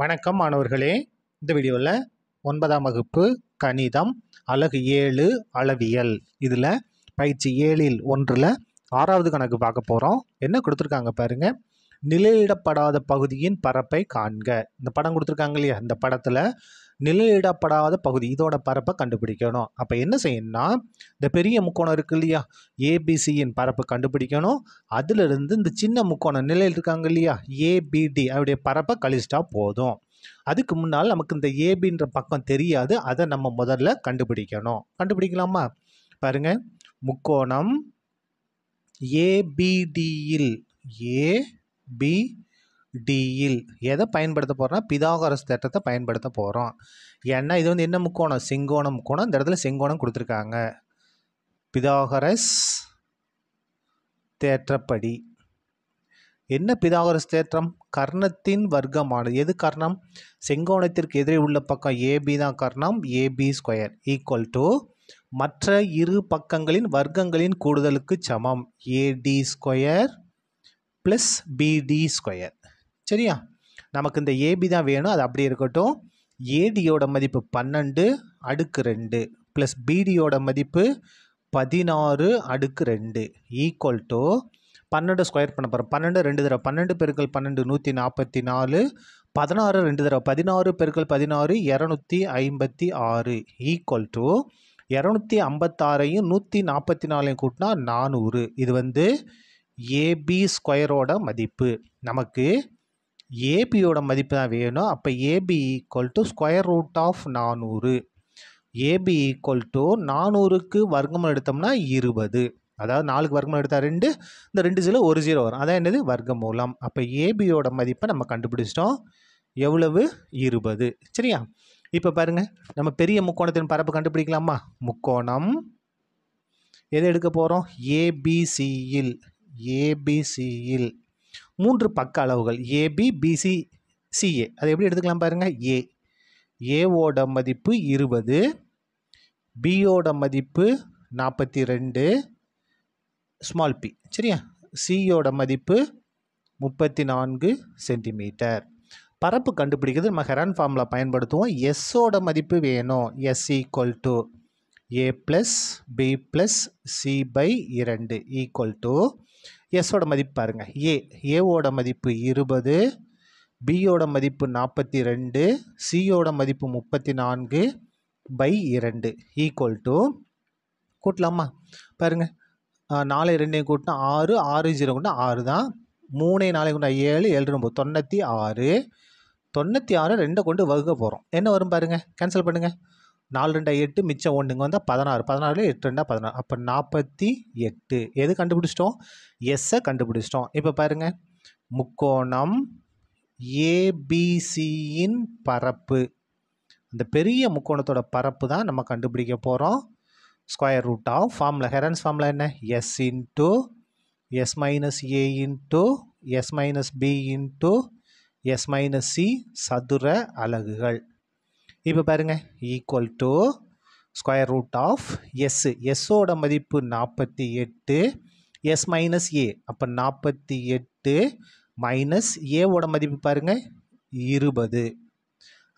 வணக்கம் மாணவர்களே இந்த வீடியோவில் ஒன்பதாம் வகுப்பு கணிதம் அழகு ஏழு அளவியல் இதில் பயிற்சி ஏழில் ஒன்றில் ஆறாவது கணக்கு பார்க்க போகிறோம் என்ன கொடுத்துருக்காங்க பாருங்கள் நிலையிடப்படாத பகுதியின் பரப்பை காண்க இந்த படம் கொடுத்துருக்காங்க இல்லையா இந்த படத்தில் நிலையிடப்படாத பகுதி இதோட பரப்பை கண்டுபிடிக்கணும் அப்போ என்ன செய்யணும்னா இந்த பெரிய முக்கோணம் இருக்கு இல்லையா ஏபிசியின் பரப்பு கண்டுபிடிக்கணும் அதிலிருந்து இந்த சின்ன முக்கோணம் நிலையில் இருக்காங்க இல்லையா ஏபிடி அவருடைய பரப்பை கழிச்சிட்டா போதும் அதுக்கு முன்னால் நமக்கு இந்த ஏபின்ற பக்கம் தெரியாது அதை நம்ம முதல்ல கண்டுபிடிக்கணும் கண்டுபிடிக்கலாமா பாருங்க முக்கோணம் ஏபிடியில் பி டியில் எதை பயன்படுத்த போகிறோன்னா பிதாகரஸ் தேட்டத்தை பயன்படுத்த போகிறோம் ஏன்னா இது வந்து என்ன முக்கோணம் செங்கோணம் முக்கோணம் இந்த இடத்துல செங்கோணம் கொடுத்துருக்காங்க பிதாகரஸ் தேற்றப்படி என்ன பிதாகரஸ் தேற்றம் கர்ணத்தின் வர்க்கமானது எது கர்ணம் செங்கோணத்திற்கு எதிரே உள்ள பக்கம் ஏபி தான் கர்ணம் ஏபி ஸ்கொயர் ஈக்குவல் டு மற்ற இரு பக்கங்களின் வர்க்கங்களின் கூடுதலுக்கு சமம் AD square plus BD square சரியா நமக்கு இந்த ஏபி தான் வேணும் அது அப்படி இருக்கட்டும் ஏடியோட மதிப்பு பன்னெண்டு அடுக்கு ரெண்டு ப்ளஸ் பிடியோட மதிப்பு பதினாறு அடுக்கு ரெண்டு ஈக்குவல் டு பன்னெண்டு ஸ்கொயர் பண்ண போகிறோம் பன்னெண்டு ரெண்டு தடவை பன்னெண்டு பெருக்கள் பன்னெண்டு நூற்றி நாற்பத்தி நாலு பதினாறு ரெண்டு தடவை பதினாறு பெருக்கள் பதினாறு இரநூத்தி ஐம்பத்தி ஆறு ஈக்குவல் டு இரநூத்தி ஐம்பத்தாறையும் நூற்றி நாற்பத்தி நாலையும் கூட்டினா நானூறு இது வந்து ஏபி ஸ்கொயரோட மதிப்பு நமக்கு ஏபியோட மதிப்பு தான் வேணும் அப்போ AB equal to square root of நானூறு ஏபி ஈக்குவல் டு நானூறுக்கு வர்க்கமூலம் எடுத்தோம்னா இருபது அதாவது நாலுக்கு வர்க்கமூலம் எடுத்தால் ரெண்டு இந்த ரெண்டு ஜீரோ ஒரு ஜீரோ வரும் அதான் என்னது மூலம் அப்போ ஏபியோட மதிப்பை நம்ம கண்டுபிடிச்சிட்டோம் எவ்வளவு இருபது சரியா இப்போ பாருங்கள் நம்ம பெரிய முக்கோணத்தின் பரப்பு கண்டுபிடிக்கலாமா முக்கோணம் எது எடுக்க போகிறோம் ஏபிசியில் ஏபிசியில் மூன்று பக்க அளவுகள் ஏபி பிசி சிஏ அதை எப்படி எடுத்துக்கலாம் பாருங்கள் ஏ ஏவோட மதிப்பு இருபது பியோட மதிப்பு நாற்பத்தி ரெண்டு ஸ்மால் பி சரியா சியோட மதிப்பு முப்பத்தி நான்கு சென்டிமீட்டர் பரப்பு கண்டுபிடிக்கிறது நம்ம ஹெரான் ஃபார்மில் பயன்படுத்துவோம் எஸ்ஸோட மதிப்பு வேணும் S equal to A plus B plus C by இரண்டு ஈக்குவல் டு எஸ்ஸோட மதிப்பு பாருங்கள் ஏ ஏவோட மதிப்பு இருபது பியோட மதிப்பு நாற்பத்தி ரெண்டு சியோட மதிப்பு முப்பத்தி நான்கு பை இரண்டு ஈக்குவல் டு கூட்டலாமா பாருங்கள் நாலு ரெண்டையும் கூட்டினா ஆறு ஆறு ஜீரோ கூட்டினா ஆறு தான் மூணே நாலு கொண்டா ஏழு ஏழு ரொம்ப தொண்ணூற்றி ஆறு தொண்ணூற்றி ஆறு ரெண்டை கொண்டு வகுக்க போகிறோம் என்ன வரும் பாருங்கள் கேன்சல் பண்ணுங்கள் நாலு ரெண்டா எட்டு மிச்சம் ஒன்றுங்க வந்தால் பதினாறு பதினாறுல எட்டு ரெண்டா பதினாறு அப்போ நாற்பத்தி எட்டு எது கண்டுபிடிச்சிட்டோம் எஸ்ஸை கண்டுபிடிச்சிட்டோம் இப்போ பாருங்கள் முக்கோணம் ஏபிசியின் பரப்பு அந்த பெரிய முக்கோணத்தோட பரப்பு தான் நம்ம கண்டுபிடிக்க போகிறோம் ஸ்கொயர் ரூட் ஆஃப் ஃபார்மில் ஹெரன்ஸ் ஃபார்மில் என்ன S into S minus A into S minus B into S minus C சதுர அலகுகள் இப்போ பாருங்கள் equal to square root of S எஸ்ஸோட மதிப்பு நாற்பத்தி எட்டு எஸ் மைனஸ் ஏ அப்போ நாற்பத்தி எட்டு மைனஸ் ஏவோட மதிப்பு பாருங்கள் இருபது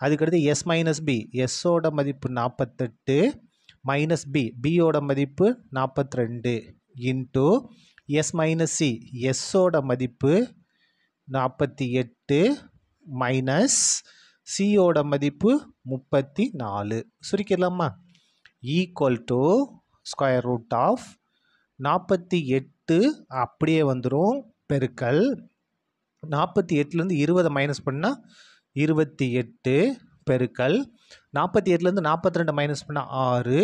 அதுக்கடுத்து எஸ் மைனஸ் பி எஸ்ஸோட மதிப்பு நாற்பத்தெட்டு மைனஸ் பி பியோட மதிப்பு நாற்பத்தி ரெண்டு இன்ட்டு எஸ் மைனஸ் சி எஸ்ஸோட மதிப்பு நாற்பத்தி எட்டு மைனஸ் சியோட மதிப்பு முப்பத்தி நாலு சுருக்கிடலாமா equal to square root of நாற்பத்தி எட்டு அப்படியே வந்துடும் பெருக்கல் நாற்பத்தி எட்டுலேருந்து இருபதை மைனஸ் பண்ணால் இருபத்தி எட்டு பெருக்கல் நாற்பத்தி எட்டுலேருந்து நாற்பத்தி ரெண்டு மைனஸ் பண்ணால் ஆறு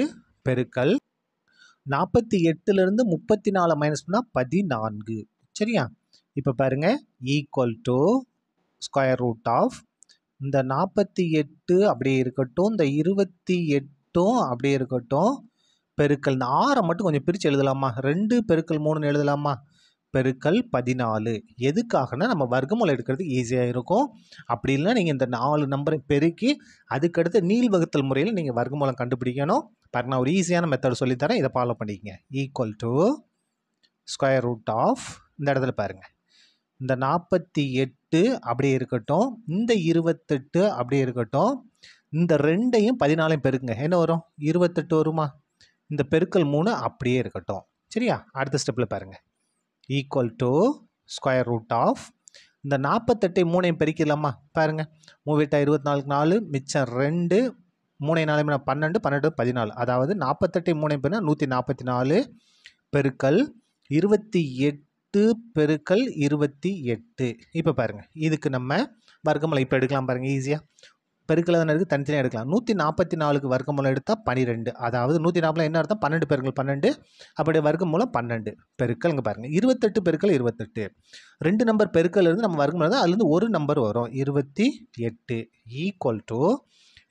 பெருக்கல் நாற்பத்தி எட்டுலேருந்து முப்பத்தி நாலு மைனஸ் பண்ணால் பதினான்கு சரியா இப்போ பாருங்கள் equal to square root of இந்த நாற்பத்தி எட்டு அப்படி இருக்கட்டும் இந்த இருபத்தி எட்டும் அப்படி இருக்கட்டும் பெருக்கல் இந்த ஆறை மட்டும் கொஞ்சம் பிரித்து எழுதலாமா ரெண்டு பெருக்கல் மூணுன்னு எழுதலாமா பெருக்கல் பதினாலு எதுக்காகனா நம்ம வர்க்கமூலம் எடுக்கிறதுக்கு ஈஸியாக இருக்கும் அப்படி இல்லைனா நீங்கள் இந்த நாலு நம்பரை பெருக்கி அதுக்கடுத்து நீள் வகுத்தல் முறையில் நீங்கள் வர்க்கமூலம் கண்டுபிடிக்கணும் பாருங்க நான் ஒரு ஈஸியான மெத்தட் சொல்லித்தரேன் இதை ஃபாலோ பண்ணிக்கங்க equal to square root of இந்த இடத்துல பாருங்கள் இந்த நாற்பத்தி எட் எட்டு அப்படியே இருக்கட்டும் இந்த இருபத்தெட்டு அப்படியே இருக்கட்டும் இந்த ரெண்டையும் பதினாலையும் பெருக்குங்க என்ன வரும் இருபத்தெட்டு வருமா இந்த பெருக்கல் மூணு அப்படியே இருக்கட்டும் சரியா அடுத்த ஸ்டெப்பில் பாருங்கள் equal to square root of இந்த நாற்பத்தெட்டை மூணையும் பெருக்கிடலாமா பாருங்கள் மூவிட்டா இருபத்தி நாலுக்கு நாலு மிச்சம் ரெண்டு மூணை நாலு பன்னெண்டு பன்னெண்டு பதினாலு அதாவது நாற்பத்தெட்டை மூணையும் பெருனா நூற்றி நாற்பத்தி நாலு பெருக்கல் இருபத்தி எட்டு பத்து பெருக்கல் இருபத்தி எட்டு இப்போ பாருங்கள் இதுக்கு நம்ம வர்க்கமலை இப்போ எடுக்கலாம் பாருங்கள் ஈஸியாக பெருக்கல் தானே இருக்குது தனித்தனியாக எடுக்கலாம் நூற்றி நாற்பத்தி நாலுக்கு வர்க்கமூலம் எடுத்தால் பன்னிரெண்டு அதாவது நூற்றி நாற்பதில் என்ன அர்த்தம் பன்னெண்டு பெருக்கள் பன்னெண்டு அப்படியே வர்க்கமூலம் பன்னெண்டு பெருக்கள் இங்கே பாருங்கள் இருபத்தெட்டு பெருக்கள் இருபத்தெட்டு ரெண்டு நம்பர் பெருக்கள் இருந்து நம்ம வர்க்கமூலம் தான் அதுலேருந்து ஒரு நம்பர் வரும் இருபத்தி எட்டு ஈக்குவல் டு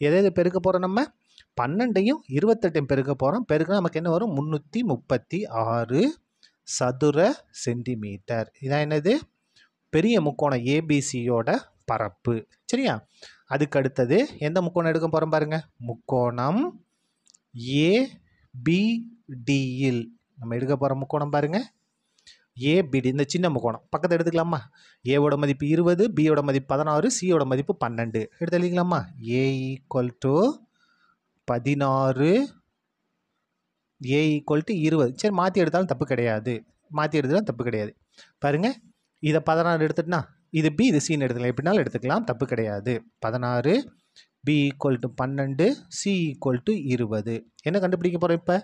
எதை எது பெருக்க போகிறோம் நம்ம பன்னெண்டையும் இருபத்தெட்டையும் பெருக்க போகிறோம் பெருக்கெல்லாம் நமக்கு என்ன வரும் முந்நூற்றி முப்பத்தி ஆறு சதுர சென்டிமீட்டர் இதான் என்னது பெரிய முக்கோணம் ஏபிசியோட பரப்பு சரியா அதுக்கு அடுத்தது எந்த முக்கோணம் எடுக்க போகிறோம் பாருங்கள் முக்கோணம் ஏபிடியில் நம்ம எடுக்க போகிற முக்கோணம் பாருங்கள் ஏபிடி இந்த சின்ன முக்கோணம் பக்கத்தை எடுத்துக்கலாமா ஏவோட மதிப்பு இருபது பியோட மதிப்பு பதினாறு சியோட மதிப்பு பன்னெண்டு எழுதிக்கலாமா ஏ ஈக்குவல் டு பதினாறு ஏ ஈக்குவல் டு இருபது சரி மாற்றி எடுத்தாலும் தப்பு கிடையாது மாற்றி எடுத்தாலும் தப்பு கிடையாது பாருங்கள் இதை பதினாறு எடுத்துட்டுனா இது பி இது சின்னு எடுத்துக்கலாம் எப்படினாலும் எடுத்துக்கலாம் தப்பு கிடையாது பதினாறு பி ஈக்குவல் டு பன்னெண்டு சி ஈக்குவல் டு இருபது என்ன கண்டுபிடிக்க போகிறோம் இப்போ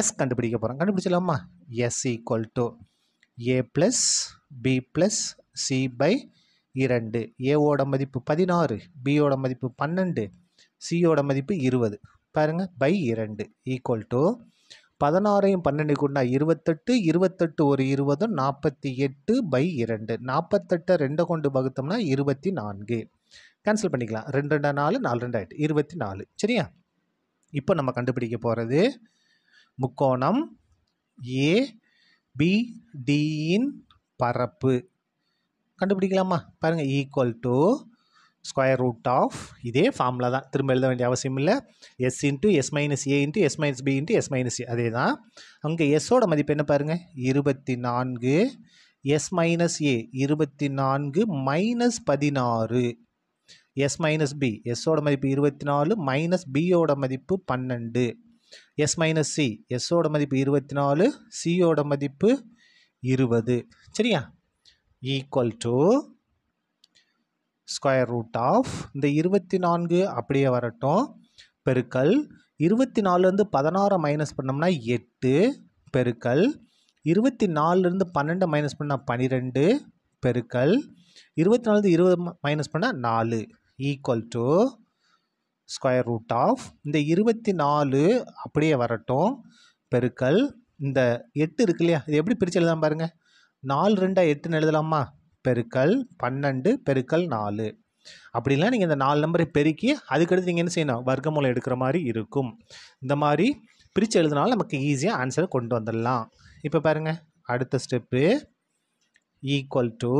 எஸ் கண்டுபிடிக்க போகிறோம் கண்டுபிடிச்சிடலாமா S equal to A plus B plus C by இரண்டு ஏவோட மதிப்பு பதினாறு பியோட மதிப்பு பன்னெண்டு சியோட மதிப்பு இருபது பாருங்கள் பை இரண்டு ஈக்குவல் டு பதினாறையும் பன்னெண்டு கூட்டினா இருபத்தெட்டு இருபத்தெட்டு ஒரு இருபதும் நாற்பத்தி எட்டு பை இரண்டு நாற்பத்தெட்டை ரெண்டை கொண்டு வகுத்தோம்னா இருபத்தி நான்கு கேன்சல் பண்ணிக்கலாம் ரெண்டு ரெண்டா நாலு நாலு ரெண்டு இருபத்தி நாலு சரியா இப்போ நம்ம கண்டுபிடிக்க போகிறது முக்கோணம் ஏ பரப்பு கண்டுபிடிக்கலாமா பாருங்கள் equal to square root of இதே ஃபார்முலா தான் திரும்ப எழுத வேண்டிய அவசியம் இல்லை S into S minus A into S minus B into S minus A அதே தான் அங்கே எஸ்ஸோட மதிப்பு என்ன பாருங்கள் இருபத்தி நான்கு எஸ் மைனஸ் ஏ இருபத்தி நான்கு மைனஸ் பதினாறு எஸ் மைனஸ் பி எஸ்ஸோட மதிப்பு இருபத்தி நாலு மைனஸ் பியோட மதிப்பு பன்னெண்டு எஸ் மைனஸ் சி எஸ்ஸோட மதிப்பு இருபத்தி நாலு சியோட மதிப்பு இருபது சரியா equal to square root of இந்த இருபத்தி நான்கு அப்படியே வரட்டும் பெருக்கல் இருபத்தி நாலுலேருந்து பதினாறை மைனஸ் பண்ணோம்னா எட்டு பெருக்கல் இருபத்தி நாலுலேருந்து பன்னெண்டு மைனஸ் பண்ணால் பன்னிரெண்டு பெருக்கல் இருபத்தி நாலுலேருந்து இருபது மைனஸ் பண்ணால் நாலு equal to square root of இந்த இருபத்தி நாலு அப்படியே வரட்டும் பெருக்கல் இந்த எட்டு இருக்கு இல்லையா இது எப்படி பிரித்து எழுதலாம் பாருங்கள் நாலு ரெண்டாக எட்டுன்னு எழுதலாமா பெருக்கல் பன்னெண்டு பெருக்கல் நாலு அப்படிலாம் நீங்கள் இந்த நாலு நம்பரை பெருக்கி அதுக்கடுத்து நீங்கள் என்ன செய்யணும் வர்க்கமூலம் எடுக்கிற மாதிரி இருக்கும் இந்த மாதிரி பிரித்து எழுதினாலும் நமக்கு ஈஸியாக ஆன்சரை கொண்டு வந்துடலாம் இப்போ பாருங்கள் அடுத்த step equal to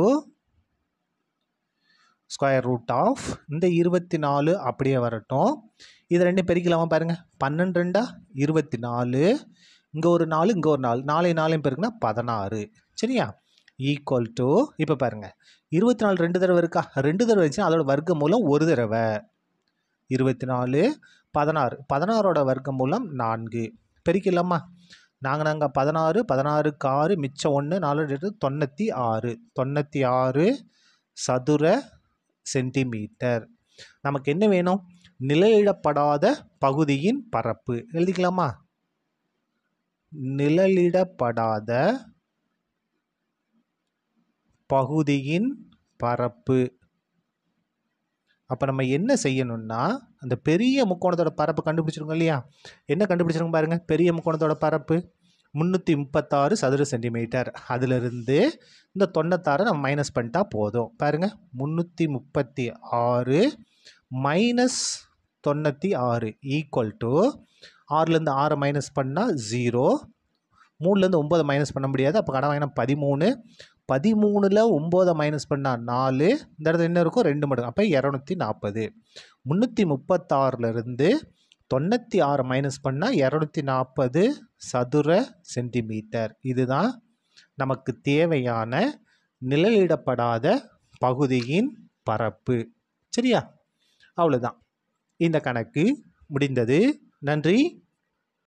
square root of இந்த இருபத்தி நாலு அப்படியே வரட்டும் இது ரெண்டு பெருக்கலாமா பாருங்கள் பன்னெண்டு ரெண்டா இருபத்தி நாலு இங்கே ஒரு நாலு இங்கே ஒரு நாலு நாலு நாலையும் பெருக்குன்னா பதினாறு சரியா ஈக்குவல் டு இப்போ பாருங்கள் இருபத்தி நாலு ரெண்டு தடவை இருக்கா ரெண்டு தடவை வச்சு அதோட வர்க்கம் மூலம் ஒரு தடவை இருபத்தி நாலு பதினாறு பதினாறோட வர்க்கம் மூலம் நான்கு பெருக்கலாமா நாங்கள் நாங்கள் பதினாறு பதினாறுக்கு ஆறு மிச்சம் ஒன்று நாலு எட்டு தொண்ணூற்றி ஆறு தொண்ணூற்றி ஆறு சதுர சென்டிமீட்டர் நமக்கு என்ன வேணும் நிலையிடப்படாத பகுதியின் பரப்பு எழுதிக்கலாமா நிழலிடப்படாத பகுதியின் பரப்பு அப்போ நம்ம என்ன செய்யணும்னா அந்த பெரிய முக்கோணத்தோட பரப்பு கண்டுபிடிச்சிருக்கோம் இல்லையா என்ன கண்டுபிடிச்சிருக்கோம் பாருங்கள் பெரிய முக்கோணத்தோட பரப்பு முந்நூற்றி முப்பத்தாறு சதுர சென்டிமீட்டர் அதிலிருந்து இந்த தொண்ணூத்தாறு நம்ம மைனஸ் பண்ணிட்டா போதும் பாருங்கள் முந்நூற்றி முப்பத்தி ஆறு மைனஸ் தொண்ணூற்றி ஆறு ஈக்குவல் டு ஆறுலேருந்து ஆறு மைனஸ் பண்ணால் ஜீரோ மூணுலேருந்து ஒம்பது மைனஸ் பண்ண முடியாது அப்போ கடன் வாங்கினா பதிமூணு பதிமூணில் ஒம்போதை மைனஸ் பண்ணால் நாலு இந்த இடத்துல என்ன இருக்கும் ரெண்டு மடங்கு அப்போ இரநூத்தி நாற்பது முந்நூற்றி முப்பத்தாறுலேருந்து தொண்ணூற்றி ஆறு மைனஸ் பண்ணால் இரநூத்தி நாற்பது சதுர சென்டிமீட்டர் இதுதான் நமக்கு தேவையான நிழலிடப்படாத பகுதியின் பரப்பு சரியா அவ்வளோதான் இந்த கணக்கு முடிந்தது நன்றி